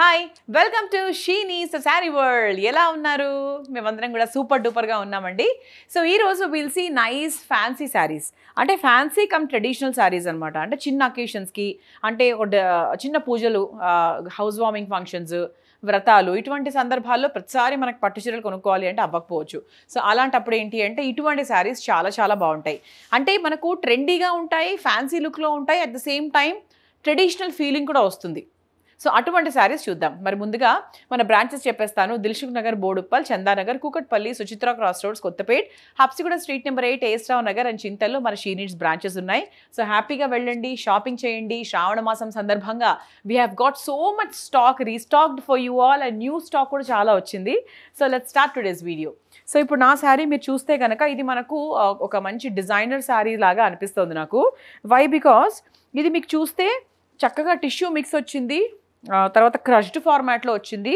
Hi welcome to Sheeni's Saree World ఎలా ఉన్నారు మేమందరం కూడా సూపర్ డూపర్గా ఉన్నామండి సో ఈరోజు will see nice fancy sarees అంటే ఫ్యాన్సీ కమ్ ట్రెడిషనల్ శారీస్ అనమాట అంటే చిన్న అకేషన్స్కి అంటే చిన్న పూజలు హౌస్ వార్మింగ్ ఫంక్షన్స్ వ్రతాలు ఇటువంటి సందర్భాల్లో ప్రతిసారి మనకు పట్టు చీరలు కొనుక్కోవాలి అంటే అవ్వకపోవచ్చు సో అలాంటప్పుడు ఏంటి అంటే ఇటువంటి శారీస్ చాలా చాలా బాగుంటాయి అంటే మనకు ట్రెండీగా ఉంటాయి ఫ్యాన్సీ లుక్లో ఉంటాయి at the same time traditional feeling కూడా వస్తుంది సో అటువంటి శారీస్ చూద్దాం మరి ముందుగా మన బ్రాంచెస్ చెప్పేస్తాను Dilsukh Nagar Boduppal Chandanagar Kukatpally Suchitra cross roads Kothapet Habsiguda street number eight AS Rao Nagar and చింతల్లో మన షీనిట్స్ బ్రాంచెస్ ఉన్నాయి సో హ్యాపీగా వెళ్ళండి షాపింగ్ చేయండి శ్రావణ మాసం సందర్భంగా we have got so much stock restocked for you all and new stock కూడా చాలా వచ్చింది so let start today's video so ఇప్పుడు నా శారీ మీరు చూస్తే కనుక ఇది మనకు ఒక మంచి డిజైనర్ శారీ లాగా అనిపిస్తుంది నాకు వై బికాస్ ఇది మీకు చూస్తే చక్కగా టిష్యూ మిక్స్ వచ్చింది తర్వాత క్రష్డ్ ఫార్మాట్లో వచ్చింది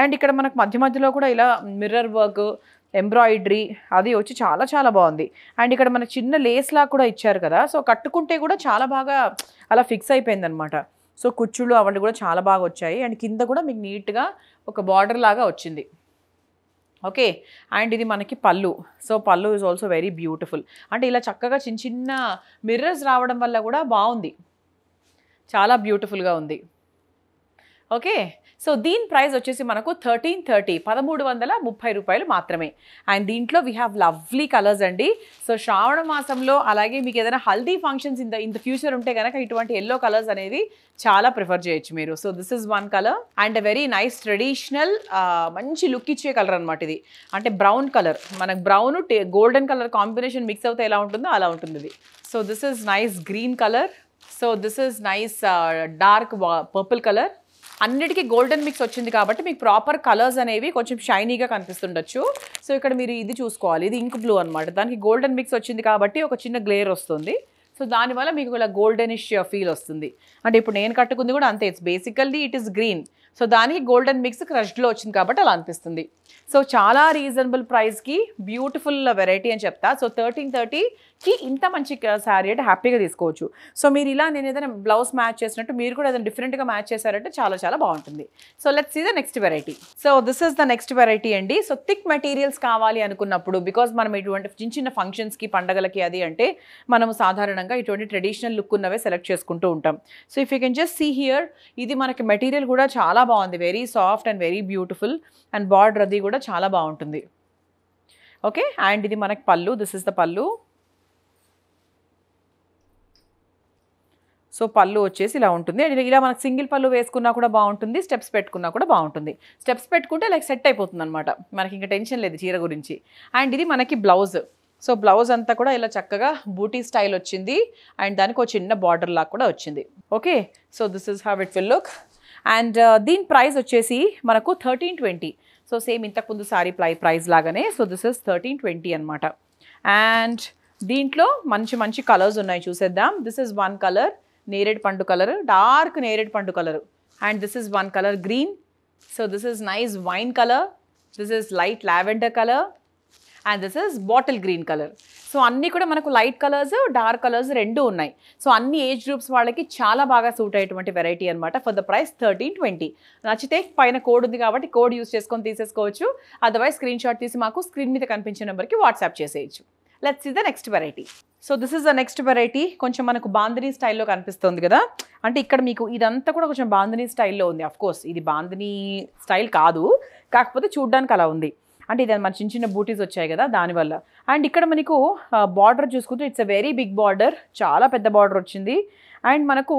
అండ్ ఇక్కడ మనకు మధ్య మధ్యలో కూడా ఇలా మిర్రర్ వర్క్ ఎంబ్రాయిడరీ అది వచ్చి చాలా చాలా బాగుంది అండ్ ఇక్కడ మన చిన్న లేస్లా కూడా ఇచ్చారు కదా సో కట్టుకుంటే కూడా చాలా బాగా అలా ఫిక్స్ అయిపోయింది అనమాట సో కుచ్చులు అవన్నీ కూడా చాలా బాగా వచ్చాయి అండ్ కింద కూడా మీకు నీట్గా ఒక బార్డర్ లాగా వచ్చింది ఓకే అండ్ ఇది మనకి పళ్ళు సో పళ్ళు ఈజ్ ఆల్సో వెరీ బ్యూటిఫుల్ అంటే ఇలా చక్కగా చిన్న చిన్న మిర్రర్స్ రావడం వల్ల కూడా బాగుంది చాలా బ్యూటిఫుల్గా ఉంది ఓకే సో దీని ప్రైస్ వచ్చేసి మనకు థర్టీన్ థర్టీ పదమూడు వందల ముప్పై రూపాయలు మాత్రమే అండ్ దీంట్లో వీ హ్యావ్ లవ్లీ కలర్స్ అండి సో శ్రావణ మాసంలో అలాగే మీకు ఏదైనా haldi functions in the in the future ఉంటే కనుక ఇటువంటి ఎల్లో కలర్స్ అనేది చాలా ప్రిఫర్ చేయొచ్చు మీరు so this is one colour and very nice traditional మంచి లుక్ ఇచ్చే కలర్ అనమాట ఇది అంటే బ్రౌన్ కలర్ మనకు brown golden colour combination mix అవుతే ఎలా ఉంటుందో అలా ఉంటుంది ఇది so this is nice green colour so this is nice dark purple colour అన్నిటికీ గోల్డెన్ మిక్స్ వచ్చింది కాబట్టి మీకు ప్రాపర్ కలర్స్ అనేవి కొంచెం షైనీగా కనిపిస్తుండొచ్చు సో ఇక్కడ మీరు ఇది చూసుకోవాలి ఇది ఇంక్ బ్లూ అనమాట దానికి గోల్డెన్ మిక్స్ వచ్చింది కాబట్టి ఒక చిన్న గ్లేర్ వస్తుంది సో దానివల్ల మీకు ఇలా గోల్డెనిష్ ఫీల్ వస్తుంది అంటే ఇప్పుడు నేను కట్టుకుంది కూడా అంతే it's basically it is green so దానికి గోల్డెన్ మిక్స్ క్రష్డ్లో వచ్చింది కాబట్టి అలా అనిపిస్తుంది సో చాలా రీజనబుల్ ప్రైస్కి బ్యూటిఫుల్ వెరైటీ అని చెప్తా సో థర్టీన్ థర్టీకి ఇంత మంచి శారీ అంటే హ్యాపీగా తీసుకోవచ్చు సో మీరు ఇలా నేను ఏదైనా బ్లౌజ్ మ్యాచ్ చేసినట్టు మీరు కూడా ఏదైనా డిఫరెంట్గా మ్యాచ్ చేశారంటే చాలా చాలా బాగుంటుంది so let's see the next variety so this is the next variety అండి సో థిక్ మెటీరియల్స్ కావాలి అనుకున్నప్పుడు బికాజ్ మనం ఇటువంటి చిన్న చిన్న ఫంక్షన్స్కి పండగలకి అది అంటే మనం సాధారణంగా ఇటువంటి ట్రెడిషనల్ లుక్ ఉన్నవే సెలెక్ట్ చేసుకుంటూ ఉంటాం so if you can just see here ఇది మనకి మెటీరియల్ కూడా చాలా చాలా బాగుంది very soft and very beautiful and border అది కూడా చాలా బాగుంటుంది ఓకే అండ్ ఇది మనకి pallu this is the pallu so pallu వచ్చేసి ఇలా ఉంటుంది అండ్ ఇలా మనకు సింగిల్ పళ్ళు వేసుకున్నా కూడా బాగుంటుంది స్టెప్స్ పెట్టుకున్నా కూడా బాగుంటుంది స్టెప్స్ పెట్టుకుంటే లైక్ సెట్ అయిపోతుంది అనమాట మనకి ఇంకా టెన్షన్ లేదు చీర గురించి అండ్ ఇది మనకి బ్లౌజ్ సో బ్లౌజ్ అంతా కూడా ఇలా చక్కగా బూటీ స్టైల్ వచ్చింది అండ్ దానికి ఒక చిన్న బార్డర్ లాగా కూడా వచ్చింది okay so this is have it will look and uh, దీని ప్రైస్ వచ్చేసి మనకు థర్టీన్ ట్వంటీ సో సేమ్ ఇంతకుముందు సారీ ప్లై ప్రైస్ లాగానే so this is thirteen twenty అనమాట అండ్ దీంట్లో మంచి మంచి కలర్స్ ఉన్నాయి చూసేద్దాం దిస్ ఇస్ వన్ కలర్ నేరేడ్ పండు కలర్ డార్క్ నేరేడ్ పండు colour and this is one colour green so this is nice wine colour this is light lavender colour and this is bottle green colour so అన్నీ కూడా మనకు light colours dark colours రెండు ఉన్నాయి so అన్ని age groups వాళ్ళకి చాలా బాగా suit అయ్యేటువంటి వెరైటీ అనమాట for the price thirteen twenty నచ్చితే పైన కోడ్ ఉంది కాబట్టి కోడ్ యూస్ చేసుకొని తీసేసుకోవచ్చు అదర్వైజ్ స్క్రీన్ షాట్ తీసి మాకు స్క్రీన్ మీద కనిపించే నెంబర్కి వాట్సాప్ చేసేయచ్చు let's is the next variety so this is the next variety కొంచెం మనకు బాందినీ స్టైల్లో కనిపిస్తుంది కదా అంటే ఇక్కడ మీకు ఇదంతా కూడా కొంచెం బాందినీ స్టైల్లో ఉంది అఫ్కోర్స్ ఇది బాందినీ స్టైల్ కాదు కాకపోతే చూడ్డానికి అలా ఉంది అంటే ఇది మన చిన్న చిన్న బూటీస్ వచ్చాయి కదా దానివల్ల అండ్ ఇక్కడ మనకు బార్డర్ చూసుకుంటే it's a very big border చాలా పెద్ద బార్డర్ వచ్చింది అండ్ మనకు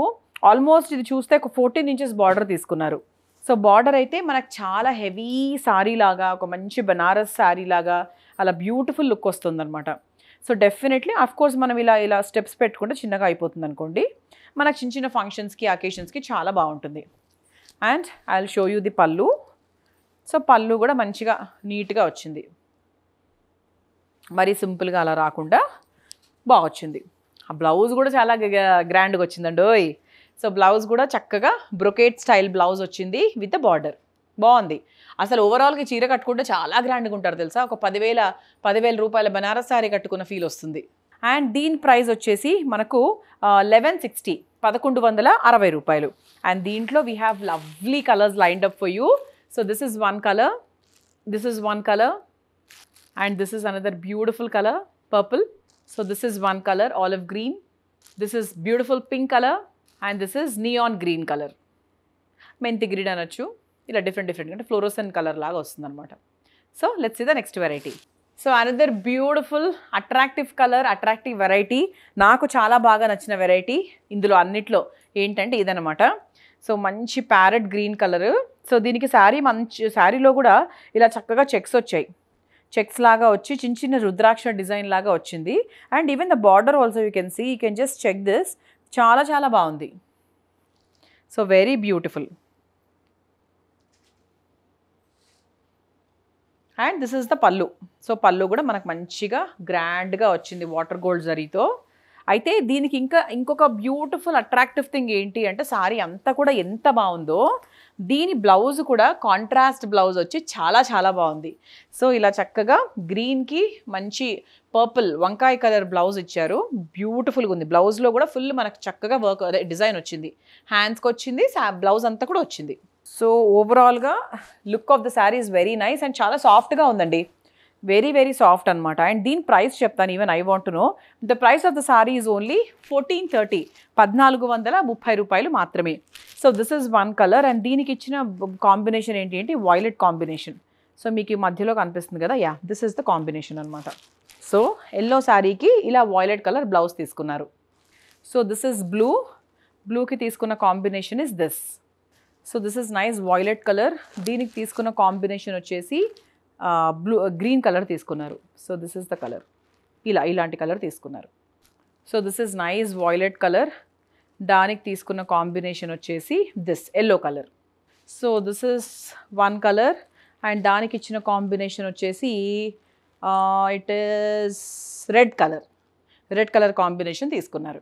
ఆల్మోస్ట్ ఇది చూస్తే ఒక ఫోర్టీన్ ఇంచెస్ బార్డర్ తీసుకున్నారు సో బార్డర్ అయితే మనకు చాలా హెవీ సారీ లాగా ఒక మంచి బనారస్ సారీ లాగా అలా బ్యూటిఫుల్ లుక్ వస్తుందన్నమాట సో డెఫినెట్లీ అఫ్ కోర్స్ మనం ఇలా ఇలా స్టెప్స్ పెట్టుకుంటే చిన్నగా అయిపోతుంది అనుకోండి మనకు చిన్న చిన్న ఫంక్షన్స్కి అకేషన్స్కి చాలా బాగుంటుంది and I will show you the pallu so pallu కూడా మంచిగా నీట్గా వచ్చింది మరీ సింపుల్గా అలా రాకుండా బాగా వచ్చింది ఆ బ్లౌజ్ కూడా చాలా గ్రాండ్గా వచ్చిందండి ఓయ్ సో బ్లౌజ్ కూడా చక్కగా బ్రొకేట్ స్టైల్ బ్లౌజ్ వచ్చింది విత్ బార్డర్ బాగుంది అసలు ఓవరాల్కి చీర కట్టుకుంటే చాలా గ్రాండ్గా ఉంటారు తెలుసా ఒక పదివేల పదివేల రూపాయల బనారస్ శారీ కట్టుకున్న ఫీల్ వస్తుంది అండ్ దీని ప్రైస్ వచ్చేసి మనకు లెవెన్ సిక్స్టీ పదకొండు వందల అరవై రూపాయలు అండ్ దీంట్లో we have lovely colours lined up for you So this is one color, this is one color and this is another beautiful color, purple. So this is one color, olive green. This is beautiful pink color and this is neon green color. Menti green అనొచ్చు ఇలా different different అంటే ఫ్లోరోసెన్ colour లాగా వస్తుంది అనమాట so let's see the next variety so another beautiful attractive colour attractive variety నాకు చాలా బాగా నచ్చిన వెరైటీ ఇందులో అన్నిట్లో ఏంటంటే ఇదనమాట సో మంచి ప్యారెట్ గ్రీన్ కలరు సో దీనికి శారీ మంచి శారీలో కూడా ఇలా చక్కగా చెక్స్ వచ్చాయి చెక్స్ లాగా వచ్చి చిన్న చిన్న రుద్రాక్ష డిజైన్ లాగా వచ్చింది and even the border also you can see you can just check this చాలా చాలా బాగుంది so very beautiful and this is the pallu so pallu కూడా మనకు మంచిగా గ్రాండ్గా వచ్చింది వాటర్ గోల్డ్ జరీతో అయితే దీనికి ఇంకా ఇంకొక బ్యూటిఫుల్ అట్రాక్టివ్ థింగ్ ఏంటి అంటే సారీ అంతా కూడా ఎంత బాగుందో దీని బ్లౌజ్ కూడా కాంట్రాస్ట్ బ్లౌజ్ వచ్చి చాలా చాలా బాగుంది సో ఇలా చక్కగా గ్రీన్కి మంచి పర్పుల్ వంకాయ కలర్ బ్లౌజ్ ఇచ్చారు బ్యూటిఫుల్గా ఉంది బ్లౌజ్లో కూడా ఫుల్ మనకు చక్కగా వర్క్ డిజైన్ వచ్చింది హ్యాండ్స్కి వచ్చింది బ్లౌజ్ అంతా కూడా వచ్చింది సో ఓవరాల్గా look of the sari is very nice and చాలా సాఫ్ట్గా ఉందండి వెరీ వెరీ సాఫ్ట్ అనమాట అండ్ దీని ప్రైస్ చెప్తాను even I want know the price of the sari is only fourteen thirty పద్నాలుగు వందల ముప్పై రూపాయలు మాత్రమే so this is one colour and దీనికి ఇచ్చిన కాంబినేషన్ ఏంటి అంటే వైలెట్ కాంబినేషన్ సో మీకు మధ్యలో కనిపిస్తుంది కదా yeah this is the combination అనమాట సో ఎల్లో శారీకి ఇలా వాయిలెట్ కలర్ బ్లౌజ్ తీసుకున్నారు సో దిస్ ఇస్ బ్లూ బ్లూకి తీసుకున్న combination is this so this is nice violet colour దీనికి తీసుకున్న కాంబినేషన్ వచ్చేసి బ్లూ గ్రీన్ కలర్ తీసుకున్నారు so this is the colour ఇలా ఇలాంటి కలర్ తీసుకున్నారు so this is nice violet colour దానికి తీసుకున్న కాంబినేషన్ వచ్చేసి this yellow colour so this is one colour and దానికి ఇచ్చిన కాంబినేషన్ వచ్చేసి it is red colour red colour combination తీసుకున్నారు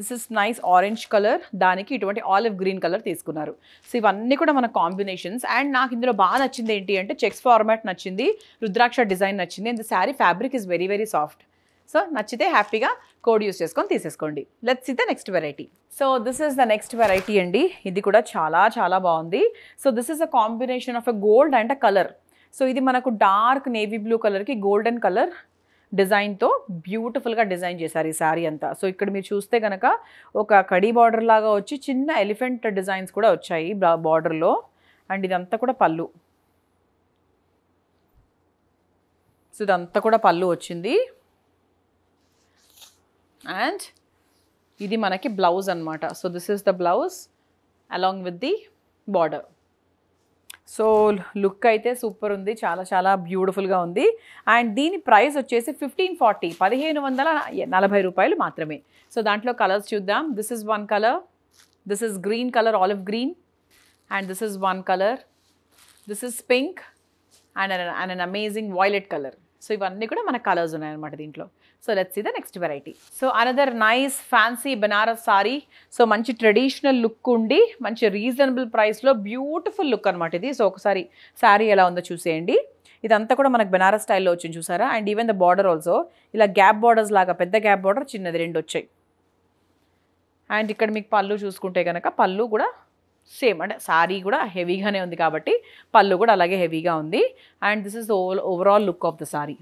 this is nice orange colour దానికి ఇటువంటి ఆలివ్ గ్రీన్ కలర్ తీసుకున్నారు సో ఇవన్నీ కూడా మన కాంబినేషన్స్ అండ్ నాకు ఇందులో బాగా నచ్చింది ఏంటి అంటే చెక్స్ ఫార్మాట్ నచ్చింది రుద్రాక్ష డిజైన్ నచ్చింది and the sari fabric is very very soft so నచ్చితే హ్యాపీగా కోడ్ యూస్ చేసుకొని తీసేసుకోండి లెట్స్ ఇది the next variety so this is the next variety అండి ఇది కూడా చాలా చాలా బాగుంది so this is a combination of a gold and a colour so ఇది మనకు డార్క్ నేవీ బ్లూ కలర్కి గోల్డెన్ కలర్ డిజైన్తో బ్యూటిఫుల్గా డిజైన్ చేశారు ఈ శారీ అంతా సో ఇక్కడ మీరు చూస్తే కనుక ఒక కడీ బార్డర్ లాగా వచ్చి చిన్న ఎలిఫెంట్ డిజైన్స్ కూడా వచ్చాయి బార్డర్లో అండ్ ఇదంతా కూడా పళ్ళు సో ఇదంతా కూడా పళ్ళు వచ్చింది అండ్ ఇది మనకి బ్లౌజ్ అనమాట so this is the blouse along with the border so look అయితే సూపర్ ఉంది చాలా చాలా బ్యూటిఫుల్గా ఉంది అండ్ దీని ప్రైస్ వచ్చేసి ఫిఫ్టీన్ ఫార్టీ పదిహేను వందల నలభై రూపాయలు మాత్రమే సో దాంట్లో కలర్స్ చూద్దాం this is one colour this is green colour olive green and this is one colour this is pink and and an amazing violet colour so ఇవన్నీ కూడా మన కలర్స్ ఉన్నాయన్నమాట దీంట్లో so let's see the next variety so another nice fancy Banaras sari so మంచి traditional look ఉండి మంచి reasonable ప్రైస్లో beautiful look అనమాట ఇది సో ఒకసారి శారీ ఎలా ఉందో చూసేయండి ఇదంతా కూడా మనకు బెనారస్ స్టైల్లో వచ్చింది చూసారా and even the border also ఇలా గ్యాప్ బార్డర్స్ లాగా పెద్ద గ్యాప్ బార్డర్ చిన్నది రెండు వచ్చాయి అండ్ ఇక్కడ మీకు పళ్ళు చూసుకుంటే కనుక పళ్ళు కూడా సేమ్ అంటే శారీ కూడా హెవీగానే ఉంది కాబట్టి పళ్ళు కూడా అలాగే హెవీగా ఉంది and this is overall look of the sari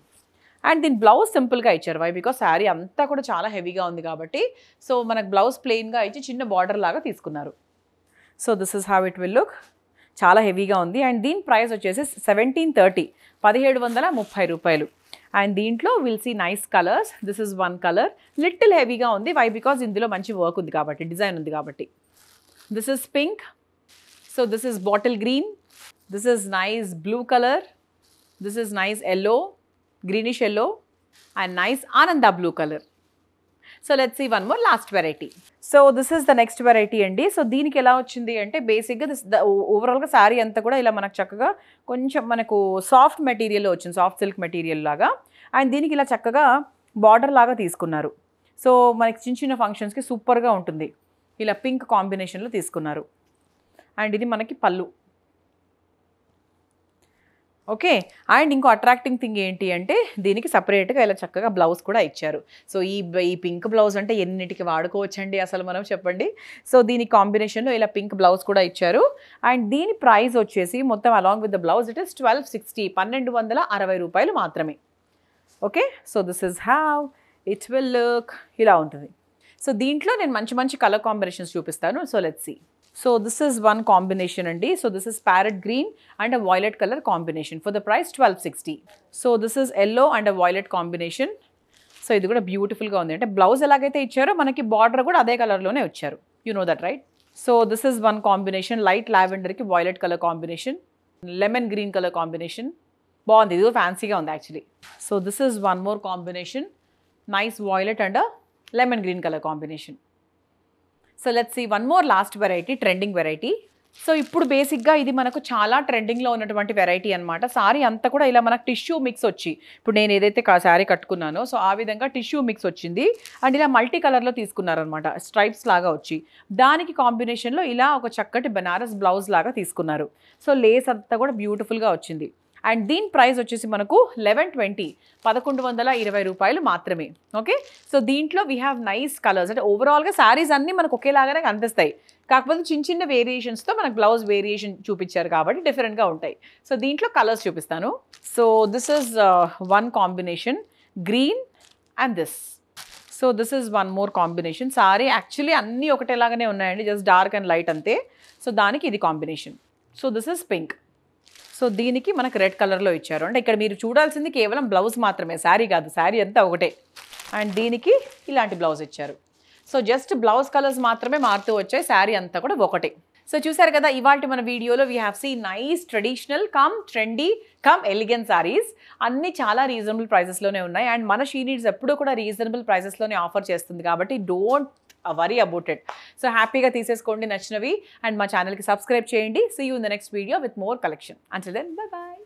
and దీని బ్లౌజ్ సింపుల్గా ఇచ్చారు వై బికాస్ శారీ అంతా కూడా చాలా హెవీగా ఉంది కాబట్టి సో మనకు బ్లౌజ్ ప్లెయిన్గా ఇచ్చి చిన్న బార్డర్ లాగా తీసుకున్నారు so this is have it will look చాలా హెవీగా ఉంది అండ్ దీని ప్రైస్ వచ్చేసి సెవెంటీన్ థర్టీ పదిహేడు వందల ముప్పై రూపాయలు అండ్ దీంట్లో will see nice colours this is one colour little హెవీగా ఉంది వై బికాస్ ఇందులో మంచి వర్క్ ఉంది కాబట్టి డిజైన్ ఉంది కాబట్టి This is pink. So this is bottle green. This is nice blue color. This is nice yellow, greenish yellow and nice Ananda blue color. So let see one more last variety so this is the next variety అండి so దీనికి ఎలా వచ్చింది అంటే బేసిక్గా this ఓవరాల్గా శారీ అంతా కూడా ఇలా మనకు చక్కగా కొంచెం మనకు సాఫ్ట్ మెటీరియల్ వచ్చింది సాఫ్ట్ సిల్క్ మెటీరియల్ లాగా అండ్ దీనికి ఇలా చక్కగా బార్డర్ లాగా తీసుకున్నారు సో మనకి చిన్న చిన్న ఫంక్షన్స్కి సూపర్గా ఉంటుంది ఇలా పింక్ కాంబినేషన్లో తీసుకున్నారు అండ్ ఇది మనకి పళ్ళు ఓకే అండ్ ఇంకో అట్రాక్టింగ్ థింగ్ ఏంటి అంటే దీనికి సపరేట్గా ఇలా చక్కగా బ్లౌజ్ కూడా ఇచ్చారు సో ఈ ఈ పింక్ బ్లౌజ్ అంటే ఎన్నిటికి వాడుకోవచ్చండి అసలు మనం చెప్పండి సో దీని కాంబినేషన్లో ఇలా పింక్ బ్లౌజ్ కూడా ఇచ్చారు అండ్ దీని ప్రైస్ వచ్చేసి మొత్తం along with the blouse it is twelve sixty పన్నెండు వందల అరవై రూపాయలు మాత్రమే okay so this is have it will look ఇలా ఉంటుంది సో దీంట్లో నేను మంచి మంచి కలర్ కాంబినేషన్స్ చూపిస్తాను so let see so this is one combination అండి so this is parrot green and violet colour combination for the price twelve sixty so this is yellow and violet combination so ఇది కూడా బ్యూటిఫుల్గా ఉంది అంటే blouse ఎలాగైతే ఇచ్చారో మనకి border కూడా అదే కలర్లోనే వచ్చారు you know that right so this is one combination light లావెండర్కి violet colour combination lemon green colour combination బాగుంది ఇది ఫ్యాన్సీగా ఉంది actually so this is one more combination nice violet and lemon green color combination. So let see one more last variety trending variety so ఇప్పుడు బేసిక్గా ఇది మనకు చాలా ట్రెండింగ్లో ఉన్నటువంటి వెరైటీ అనమాట సారీ అంతా కూడా ఇలా మనకు టిష్యూ మిక్స్ వచ్చి ఇప్పుడు నేను ఏదైతే శారీ కట్టుకున్నానో సో ఆ విధంగా టిష్యూ మిక్స్ వచ్చింది అండ్ ఇలా మల్టీ కలర్లో తీసుకున్నారనమాట స్ట్రైప్స్ లాగా వచ్చి దానికి కాంబినేషన్లో ఇలా ఒక చక్కటి బెనారస్ బ్లౌజ్ లాగా తీసుకున్నారు సో లేస్ అంతా కూడా బ్యూటిఫుల్గా వచ్చింది అండ్ దీని ప్రైస్ వచ్చేసి మనకు లెవెన్ ట్వంటీ పదకొండు వందల ఇరవై రూపాయలు మాత్రమే ఓకే సో దీంట్లో వీ హ్యావ్ నైస్ కలర్స్ అంటే ఓవరాల్గా శారీస్ అన్నీ మనకు ఒకేలాగానే కనిపిస్తాయి కాకపోతే చిన్న చిన్న వేరియేషన్స్తో మనకు బ్లౌజ్ వేరియేషన్ చూపించారు కాబట్టి డిఫరెంట్గా ఉంటాయి సో దీంట్లో కలర్స్ చూపిస్తాను so this is one combination green and this so this is one more combination sorry actually అన్నీ ఒకటేలాగానే ఉన్నాయండి జస్ట్ డార్క్ అండ్ లైట్ అంతే సో దానికి ఇది combination so this is pink so దీనికి మనకు రెడ్ కలర్లో ఇచ్చారు అంటే ఇక్కడ మీరు చూడాల్సింది కేవలం బ్లౌజ్ మాత్రమే శారీ కాదు శారీ అంతా ఒకటే అండ్ దీనికి ఇలాంటి బ్లౌజ్ ఇచ్చారు సో జస్ట్ బ్లౌజ్ కలర్స్ మాత్రమే మారుతూ వచ్చాయి శారీ అంతా కూడా ఒకటే సో చూసారు కదా ఇవాళ మన వీడియోలో we have see nice traditional come trendy come elegant saris అన్నీ చాలా రీజనబుల్ ప్రైజెస్లోనే ఉన్నాయి అండ్ మన నీడ్స్ ఎప్పుడూ కూడా రీజనబుల్ ప్రైజెస్లోనే ఆఫర్ చేస్తుంది కాబట్టి don't worry about it so హ్యాపీగా తీసేసుకోండి నచ్చినవి అండ్ మా ఛానల్కి సబ్స్క్రైబ్ చేయండి see you in the next video with more collection అంటే దెన్ బాయ్